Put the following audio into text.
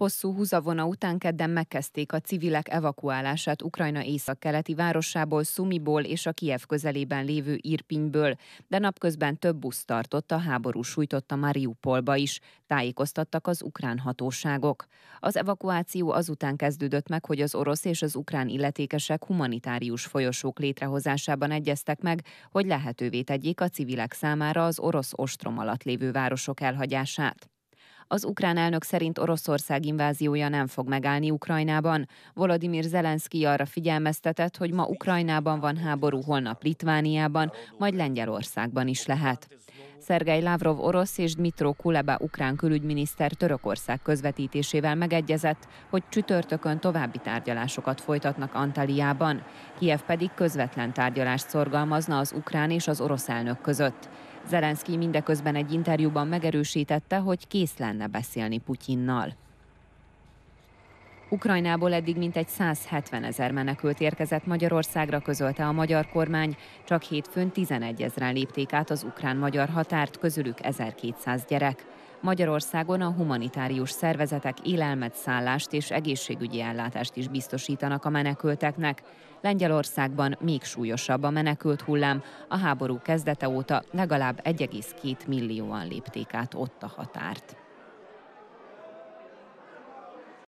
Hosszú húzavona után kedden megkezdték a civilek evakuálását Ukrajna északkeleti városából, Szumiból és a Kiev közelében lévő Irpinyből, de napközben több busz tartott a háború sújtotta Mariupolba is, tájékoztattak az ukrán hatóságok. Az evakuáció azután kezdődött meg, hogy az orosz és az ukrán illetékesek humanitárius folyosók létrehozásában egyeztek meg, hogy lehetővé tegyék a civilek számára az orosz ostrom alatt lévő városok elhagyását. Az ukrán elnök szerint Oroszország inváziója nem fog megállni Ukrajnában. Volodymyr Zelenszky arra figyelmeztetett, hogy ma Ukrajnában van háború, holnap Litvániában, majd Lengyelországban is lehet. Szergej Lavrov orosz és Dmitro Kuleba ukrán külügyminiszter Törökország közvetítésével megegyezett, hogy csütörtökön további tárgyalásokat folytatnak Antaliában. Kiev pedig közvetlen tárgyalást szorgalmazna az ukrán és az orosz elnök között. Zelenszky mindeközben egy interjúban megerősítette, hogy kész lenne beszélni Putyinnal. Ukrajnából eddig mintegy 170 ezer menekült érkezett Magyarországra, közölte a magyar kormány. Csak hétfőn 11 ezeren lépték át az ukrán-magyar határt, közülük 1200 gyerek. Magyarországon a humanitárius szervezetek élelmet, szállást és egészségügyi ellátást is biztosítanak a menekülteknek. Lengyelországban még súlyosabb a menekült hullám, a háború kezdete óta legalább 1,2 millióan lépték át ott a határt.